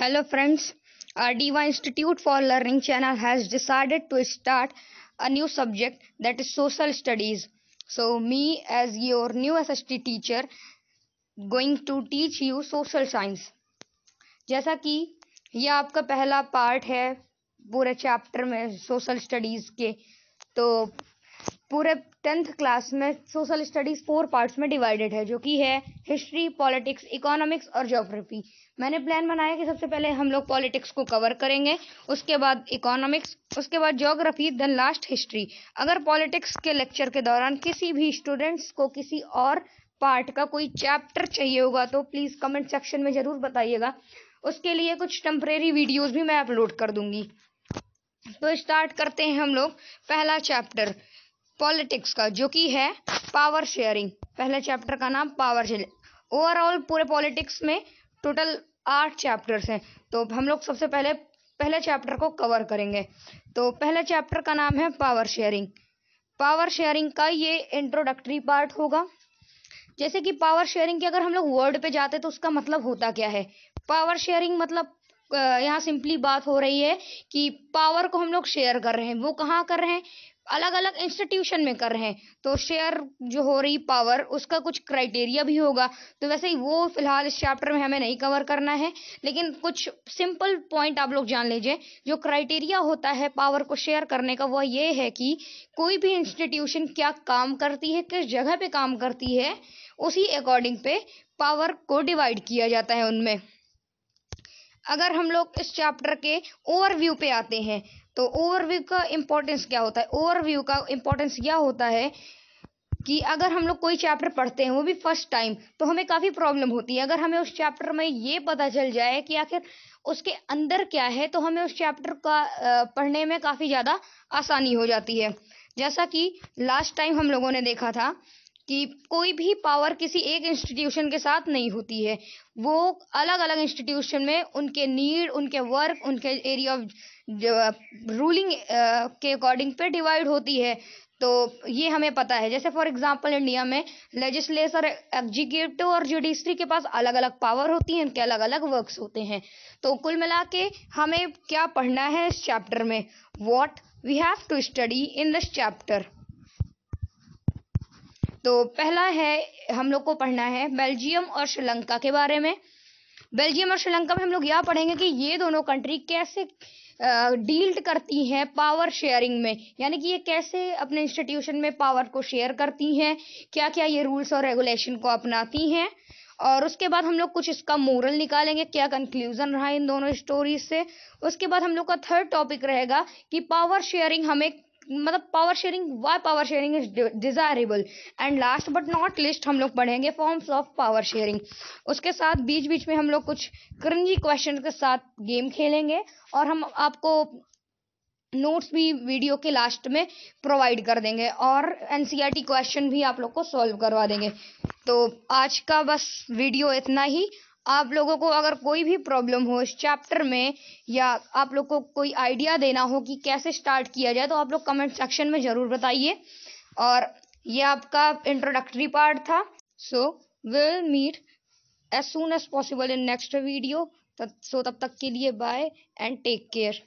hello friends R D Y institute for learning channel has decided to start a new subject that is social studies so me as your new S S T teacher going to teach you social science जैसा कि यह आपका पहला part है पूरे chapter में social studies के तो पूरे टेंथ क्लास में सोशल स्टडीज़ फोर पार्ट्स में डिवाइडेड है जो कि है हिस्ट्री पॉलिटिक्स इकोनॉमिक्स और जोग्राफी मैंने प्लान बनाया कि सबसे पहले हम लोग पॉलिटिक्स को कवर करेंगे उसके बाद इकोनॉमिक्स उसके बाद जोग्राफी देन लास्ट हिस्ट्री अगर पॉलिटिक्स के लेक्चर के दौरान किसी भी स्टूडेंट्स को किसी और पार्ट का कोई चैप्टर चाहिए होगा तो प्लीज़ कमेंट सेक्शन में ज़रूर बताइएगा उसके लिए कुछ टेम्परेरी वीडियोज़ भी मैं अपलोड कर दूंगी तो स्टार्ट करते हैं हम लोग पहला चैप्टर पॉलिटिक्स का जो कि है पावर शेयरिंग पहले चैप्टर का नाम पावर शेयरिंग ओवरऑल पूरे पॉलिटिक्स में टोटल आठ चैप्टर्स हैं तो हम लोग सबसे पहले पहले चैप्टर को कवर करेंगे तो पहले चैप्टर का नाम है पावर शेयरिंग पावर शेयरिंग का ये इंट्रोडक्टरी पार्ट होगा जैसे कि पावर शेयरिंग की अगर हम लोग वर्ड पे जाते तो उसका मतलब होता क्या है पावर शेयरिंग मतलब यहाँ सिंपली बात हो रही है कि पावर को हम लोग शेयर कर रहे हैं वो कहाँ कर रहे हैं अलग अलग इंस्टीट्यूशन में कर रहे हैं तो शेयर जो हो रही पावर उसका कुछ क्राइटेरिया भी होगा तो वैसे ही वो फिलहाल इस चैप्टर में हमें नहीं कवर करना है लेकिन कुछ सिंपल पॉइंट आप लोग जान लीजिए जो क्राइटेरिया होता है पावर को शेयर करने का वह ये है कि कोई भी इंस्टीट्यूशन क्या काम करती है किस जगह पर काम करती है उसी अकॉर्डिंग पे पावर को डिवाइड किया जाता है उनमें अगर हम लोग इस चैप्टर के ओवरव्यू पे आते हैं तो ओवरव्यू का इम्पोर्टेंस क्या होता है ओवरव्यू का इम्पोर्टेंस यह होता है कि अगर हम लोग कोई चैप्टर पढ़ते हैं वो भी फर्स्ट टाइम तो हमें काफ़ी प्रॉब्लम होती है अगर हमें उस चैप्टर में ये पता चल जाए कि आखिर उसके अंदर क्या है तो हमें उस चैप्टर का पढ़ने में काफ़ी ज़्यादा आसानी हो जाती है जैसा कि लास्ट टाइम हम लोगों ने देखा था कि कोई भी पावर किसी एक इंस्टीट्यूशन के साथ नहीं होती है वो अलग अलग इंस्टीट्यूशन में उनके नीड उनके वर्क उनके एरिया ऑफ रूलिंग के अकॉर्डिंग पे डिवाइड होती है तो ये हमें पता है जैसे फॉर एग्जांपल इंडिया में लेजिस्लेचर एग्जीक्यूटिव और जुडिशरी के पास अलग अलग पावर होती है उनके अलग अलग वर्क्स होते हैं तो कुल मिला के हमें क्या पढ़ना है इस चैप्टर में what we have to study in this chapter तो पहला है हम लोग को पढ़ना है बेल्जियम और श्रीलंका के बारे में बेल्जियम और श्रीलंका में हम लोग यह पढ़ेंगे कि ये दोनों कंट्री कैसे डील्ड करती हैं पावर शेयरिंग में यानी कि ये कैसे अपने इंस्टीट्यूशन में पावर को शेयर करती हैं क्या क्या ये रूल्स और रेगुलेशन को अपनाती हैं और उसके बाद हम लोग कुछ इसका मोरल निकालेंगे क्या कंक्लूजन रहा इन दोनों स्टोरीज से उसके बाद हम लोग का थर्ड टॉपिक रहेगा कि पावर शेयरिंग हमें मतलब power sharing why power sharing is desirable and last but not least हम लोग पढ़ेंगे फॉर्म्स ऑफ पावर शेयरिंग उसके साथ बीच बीच में हम लोग कुछ क्रंजी क्वेश्चन के साथ गेम खेलेंगे और हम आपको नोट्स भी वीडियो के लास्ट में प्रोवाइड कर देंगे और एनसीईआरटी क्वेश्चन e भी आप लोग को सॉल्व करवा देंगे तो आज का बस वीडियो इतना ही आप लोगों को अगर कोई भी प्रॉब्लम हो इस चैप्टर में या आप लोग को कोई आइडिया देना हो कि कैसे स्टार्ट किया जाए तो आप लोग कमेंट सेक्शन में ज़रूर बताइए और ये आपका इंट्रोडक्टरी पार्ट था so will meet as soon as possible in next video so तब तक के लिए बाय एंड टेक केयर